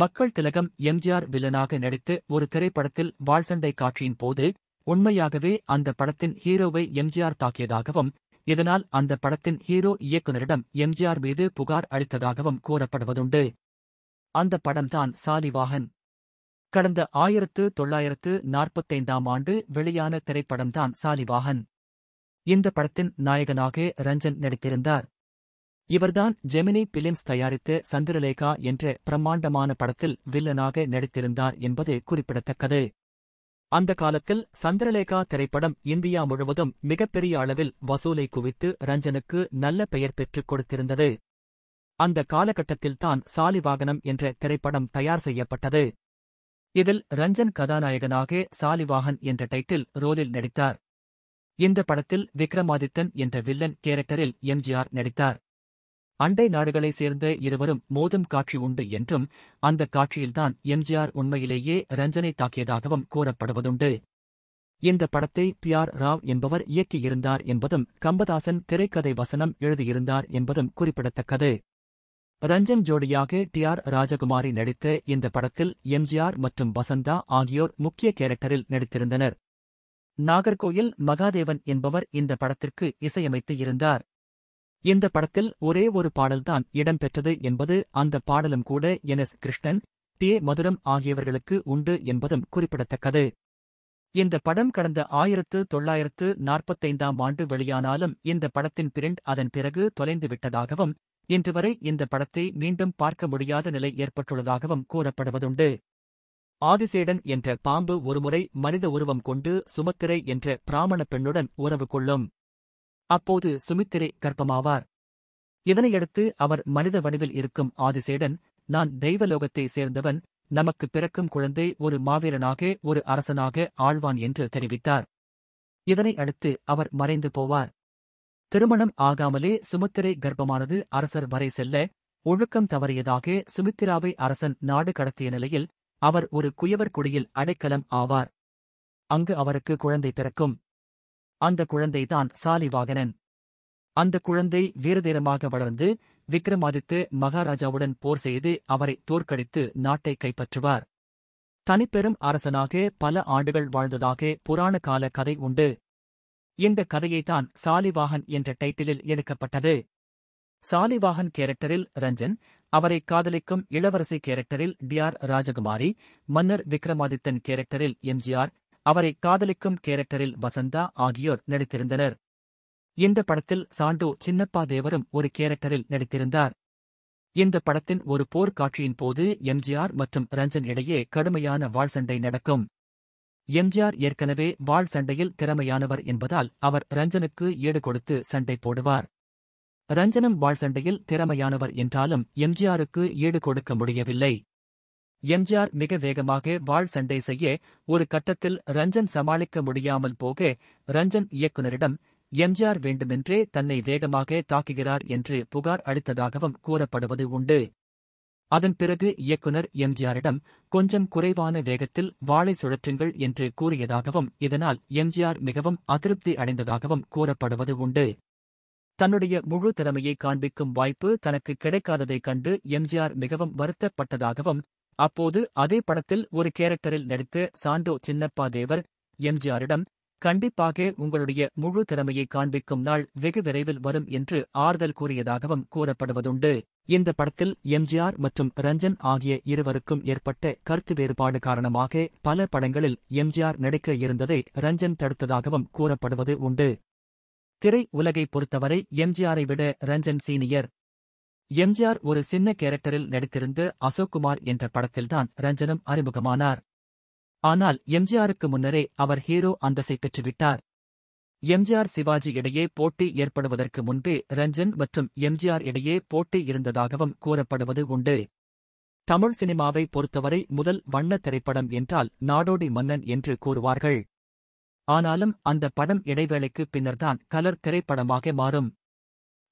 மக்கள் திலகம் எம்ஜிஆர் வில்லனாக நடித்து ஒரு திரைப்படத்தில் வாழ்சண்டை காட்சியின் போது உண்மையாகவே அந்த படத்தின் ஹீரோவை எம்ஜிஆர் தாக்கியதாகவும் இதனால் அந்த படத்தின் ஹீரோ இயக்குநரிடம் எம்ஜிஆர் மீது புகார் அளித்ததாகவும் கூறப்படுவதுண்டு அந்த படம்தான் சாலிவாகன் கடந்த ஆயிரத்து தொள்ளாயிரத்து நாற்பத்தைந்தாம் ஆண்டு வெளியான திரைப்படம்தான் சாலிவாகன் இந்த படத்தின் நாயகனாக ரஞ்சன் நடித்திருந்தார் இவர்தான் ஜெமினி பிலிம்ஸ் தயாரித்த சந்திரலேகா என்ற பிரம்மாண்டமான படத்தில் வில்லனாக நடித்திருந்தார் என்பது குறிப்பிடத்தக்கது அந்த காலத்தில் சந்திரலேகா திரைப்படம் இந்தியா முழுவதும் மிகப்பெரிய அளவில் வசூலை குவித்து ரஞ்சனுக்கு நல்ல பெயர் பெற்றுக் கொடுத்திருந்தது அந்த காலகட்டத்தில்தான் சாலிவாகனம் என்ற திரைப்படம் தயார் செய்யப்பட்டது இதில் ரஞ்சன் கதாநாயகனாக சாலிவாகன் என்ற டைட்டில் ரோலில் நடித்தார் இந்த படத்தில் விக்ரமாதித்தன் என்ற வில்லன் கேரக்டரில் எம்ஜிஆர் நடித்தார் அண்டை நாடுகளைச் சேர்ந்த இருவரும் மோதும் காட்சி உண்டு என்றும் அந்த காட்சியில்தான் எம்ஜிஆர் உண்மையிலேயே ரஞ்சனை தாக்கியதாகவும் கூறப்படுவதுண்டு இந்த படத்தை பி ஆர் ராவ் என்பவர் இயக்கியிருந்தார் என்பதும் கம்பதாசன் திரைக்கதை வசனம் எழுதியிருந்தார் என்பதும் குறிப்பிடத்தக்கது ரஞ்சன் ஜோடியாக டி ஆர் ராஜகுமாரி நடித்த இந்த படத்தில் எம்ஜிஆர் மற்றும் வசந்தா ஆகியோர் முக்கிய கேரக்டரில் நடித்திருந்தனர் நாகர்கோயில் மகாதேவன் என்பவர் இந்த படத்திற்கு இசையமைத்து இருந்தார் இந்த படத்தில் ஒரே ஒரு பாடல்தான் இடம்பெற்றது என்பது அந்த பாடலும் கூட N S Krishnan T Madhuram ஆகியவர்களுக்கு உண்டு என்பதும் குறிப்பிடத்தக்கது இந்த படம் கடந்த ஆயிரத்து தொள்ளாயிரத்து நாற்பத்தைந்தாம் ஆண்டு வெளியானாலும் இந்த படத்தின் பிரிண்ட் அதன் பிறகு தொலைந்து விட்டதாகவும் இன்று வரை இந்த படத்தை மீண்டும் பார்க்க முடியாத நிலை ஏற்பட்டுள்ளதாகவும் கூறப்படுவதுண்டு ஆதிசேடன் என்ற பாம்பு ஒருமுறை மனித உருவம் கொண்டு சுமத்திரை என்ற பிராமண பெண்ணுடன் உறவு கொள்ளும் அப்போது சுமித்திரை கர்ப்பமாவார் இதனையடுத்து அவர் மனித வடிவில் இருக்கும் ஆதிசேடன் நான் தெய்வலோகத்தை சேர்ந்தவன் நமக்கு பிறக்கும் குழந்தை ஒரு மாவீரனாக ஒரு அரசனாக ஆழ்வான் என்று தெரிவித்தார் இதனை அடுத்து அவர் மறைந்து போவார் திருமணம் ஆகாமலே சுமித்திரை கர்ப்பமானது அரசர் வரை செல்ல ஒழுக்கம் தவறியதாக சுமித்திராவை அரசன் நாடு கடத்திய நிலையில் அவர் ஒரு குயவர் குடியில் அடைக்கலம் ஆவார் அங்கு அவருக்கு குழந்தை பிறக்கும் அந்த குழந்தைதான் சாலிவாகனன் அந்த குழந்தை வீரதீரமாக வளர்ந்து விக்ரமாதித்து மகாராஜாவுடன் போர் செய்து அவரை தோற்கடித்து நாட்டை கைப்பற்றுவார் தனிப்பெரும் அரசனாக பல ஆண்டுகள் வாழ்ந்ததாக புராண கால கதை உண்டு இந்த கதையைத்தான் சாலிவாகன் என்ற டைட்டிலில் எடுக்கப்பட்டது சாலிவாகன் கேரக்டரில் ரஞ்சன் அவரை காதலிக்கும் இளவரசி கேரக்டரில் டி ஆர் ராஜகுமாரி மன்னர் விக்ரமாதித்தன் கேரக்டரில் எம்ஜிஆர் அவரை காதலிக்கும் கேரக்டரில் வசந்தா ஆகியோர் நடித்திருந்தனர் இந்த படத்தில் சாண்டோ சின்னப்பா தேவரும் ஒரு கேரக்டரில் நடித்திருந்தார் இந்த படத்தின் ஒரு போர்க்காட்சியின் போது எம்ஜிஆர் மற்றும் ரஞ்சன் இடையே கடுமையான வாழ் சண்டை நடக்கும் எம்ஜிஆர் ஏற்கனவே வாழ் சண்டையில் திறமையானவர் என்பதால் அவர் ரஞ்சனுக்கு ஈடு கொடுத்து சண்டை போடுவார் ரஞ்சனும் வாழ் சண்டையில் திறமையானவர் என்றாலும் எம்ஜிஆருக்கு ஈடு கொடுக்க முடியவில்லை எம்ஜிஆர் மிக வேகமாக வாழ் சண்டை செய்ய ஒரு கட்டத்தில் ரஞ்சன் சமாளிக்க முடியாமல் போக ரஞ்சன் இயக்குநரிடம் எம்ஜிஆர் வேண்டுமென்றே தன்னை வேகமாக தாக்குகிறார் என்று புகார் அளித்ததாகவும் கூறப்படுவது உண்டு அதன் பிறகு இயக்குனர் எம்ஜிஆரிடம் கொஞ்சம் குறைவான வேகத்தில் வாழை சுழற்றுங்கள் என்று கூறியதாகவும் இதனால் எம்ஜிஆர் மிகவும் அதிருப்தி அடைந்ததாகவும் கூறப்படுவது உண்டு தன்னுடைய முழு திறமையை காண்பிக்கும் வாய்ப்பு தனக்கு கிடைக்காததைக் கண்டு எம்ஜிஆர் மிகவும் வருத்தப்பட்டதாகவும் அப்போது அதே படத்தில் ஒரு கேரக்டரில் நடித்த சாண்டோ சின்னப்பா தேவர் எம்ஜிஆரிடம் கண்டிப்பாக உங்களுடைய முழு திறமையை காண்பிக்கும் நாள் வெகு விரைவில் வரும் என்று ஆறுதல் கூறியதாகவும் கூறப்படுவதுண்டு இந்த படத்தில் எம்ஜிஆர் மற்றும் ரஞ்சன் ஆகிய இருவருக்கும் ஏற்பட்ட கருத்து வேறுபாடு காரணமாக பல படங்களில் எம்ஜிஆர் நடிக்க இருந்ததை ரஞ்சன் தடுத்ததாகவும் கூறப்படுவது உண்டு திரை உலகை பொறுத்தவரை எம்ஜிஆரை விட ரஞ்சன் சீனியர் எம்ஜிஆர் ஒரு சின்ன கேரக்டரில் நடித்திருந்து அசோக்குமார் என்ற படத்தில்தான் ரஞ்சனம் அறிமுகமானார் ஆனால் எம்ஜிஆருக்கு முன்னரே அவர் ஹீரோ அந்தசை பெற்றுவிட்டார் எம்ஜிஆர் சிவாஜி இடையே போட்டி ஏற்படுவதற்கு முன்பே ரஞ்சன் மற்றும் எம்ஜிஆர் இடையே போட்டி இருந்ததாகவும் கூறப்படுவது உண்டு தமிழ் சினிமாவை பொறுத்தவரை முதல் வண்ண திரைப்படம் என்றால் நாடோடி மன்னன் என்று கூறுவார்கள் ஆனாலும் அந்த படம் இடைவேளைக்கு பின்னர்தான் கலர் திரைப்படமாக மாறும்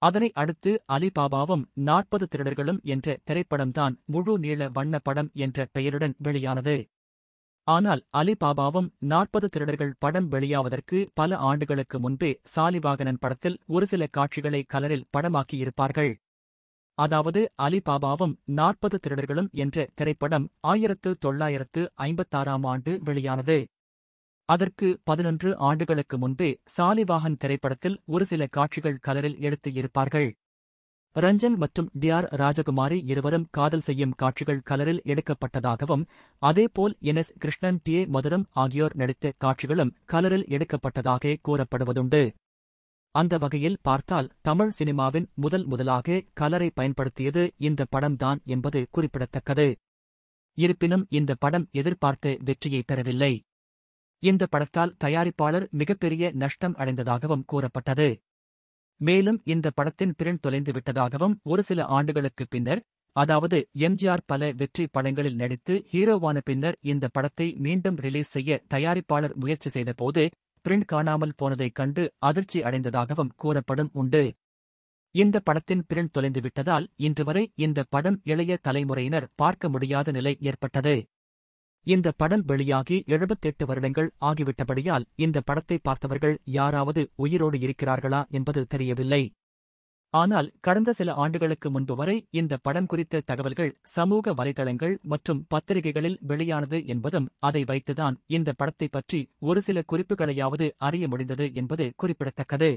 அதனை அடுத்து அலிபாபாவும் நாற்பது திருடர்களும் என்ற திரைப்படம்தான் முழு நீள வண்ண படம் என்ற பெயருடன் வெளியானது ஆனால் அலிபாபாவும் நாற்பது திருடர்கள் படம் வெளியாவதற்கு பல ஆண்டுகளுக்கு முன்பே சாலிவாகனன் படத்தில் ஒரு சில காட்சிகளை கலரில் படமாக்கியிருப்பார்கள் அதாவது அலிபாபாவும் நாற்பது திருடர்களும் என்ற திரைப்படம் ஆயிரத்து தொள்ளாயிரத்து ஐம்பத்தாறாம் ஆண்டு வெளியானது அதற்கு பதினொன்று ஆண்டுகளுக்கு முன்பே சாலிவாகன் திரைப்படத்தில் ஒரு சில காட்சிகள் கலரில் எடுத்து இருப்பார்கள் ரஞ்சன் மற்றும் டி ஆர் ராஜகுமாரி இருவரும் காதல் செய்யும் காட்சிகள் கலரில் எடுக்கப்பட்டதாகவும் அதேபோல் N S Krishnan T A Madhuram ஆகியோர் நடித்த காட்சிகளும் கலரில் எடுக்கப்பட்டதாக கூறப்படுவதுண்டு அந்த வகையில் பார்த்தால் தமிழ் சினிமாவின் முதல் முதலாக கலரை பயன்படுத்தியது இந்த படம்தான் என்பது குறிப்பிடத்தக்கது இருப்பினும் இந்த படம் எதிர்பார்த்த வெற்றியை பெறவில்லை இந்த படத்தால் தயாரிப்பாளர் மிகப்பெரிய நஷ்டம் அடைந்ததாகவும் கூறப்பட்டது மேலும் இந்த படத்தின் பிரிண்ட் தொலைந்து விட்டதாகவும் ஒரு சில ஆண்டுகளுக்கு பின்னர் அதாவது எம்ஜிஆர் பல வெற்றி படங்களில் நடித்து ஹீரோவான பின்னர் இந்த படத்தை மீண்டும் ரிலீஸ் செய்ய தயாரிப்பாளர் முயற்சி செய்தபோது பிரிண்ட் காணாமல் போனதைக் கண்டு அதிர்ச்சி அடைந்ததாகவும் கூறப்படும் உண்டு இந்த படத்தின் பிரிண்ட் தொலைந்துவிட்டதால் இன்று வரை இந்த படம் இளைய தலைமுறையினர் பார்க்க முடியாத நிலை ஏற்பட்டது இந்த படம் வெளியாகி எழுபத்தெட்டு வருடங்கள் ஆகிவிட்டபடியால் இந்த படத்தை பார்த்தவர்கள் யாராவது உயிரோடு இருக்கிறார்களா என்பது தெரியவில்லை ஆனால் கடந்த சில ஆண்டுகளுக்கு முன்பு வரை இந்த படம் குறித்த தகவல்கள் சமூக வலைதளங்கள் மற்றும் பத்திரிகைகளில் வெளியானது என்பதும் அதை வைத்துதான் இந்த படத்தை பற்றி ஒரு சில குறிப்புகளையாவது அறிய முடிந்தது என்பது குறிப்பிடத்தக்கது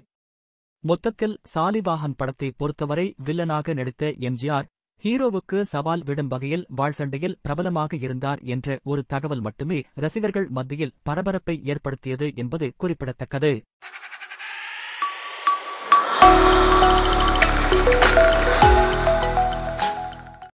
மொத்தத்தில் சாலிவாகன் படத்தை பொறுத்தவரை வில்லனாக நடித்த எம்ஜிஆர் ஹீரோவுக்கு சவால் விடும் வகையில் வாழ்சண்டையில் பிரபலமாக இருந்தார் என்ற ஒரு தகவல் மட்டுமே ரசிகர்கள் மத்தியில் பரபரப்பை ஏற்படுத்தியது என்பது குறிப்பிடத்தக்கது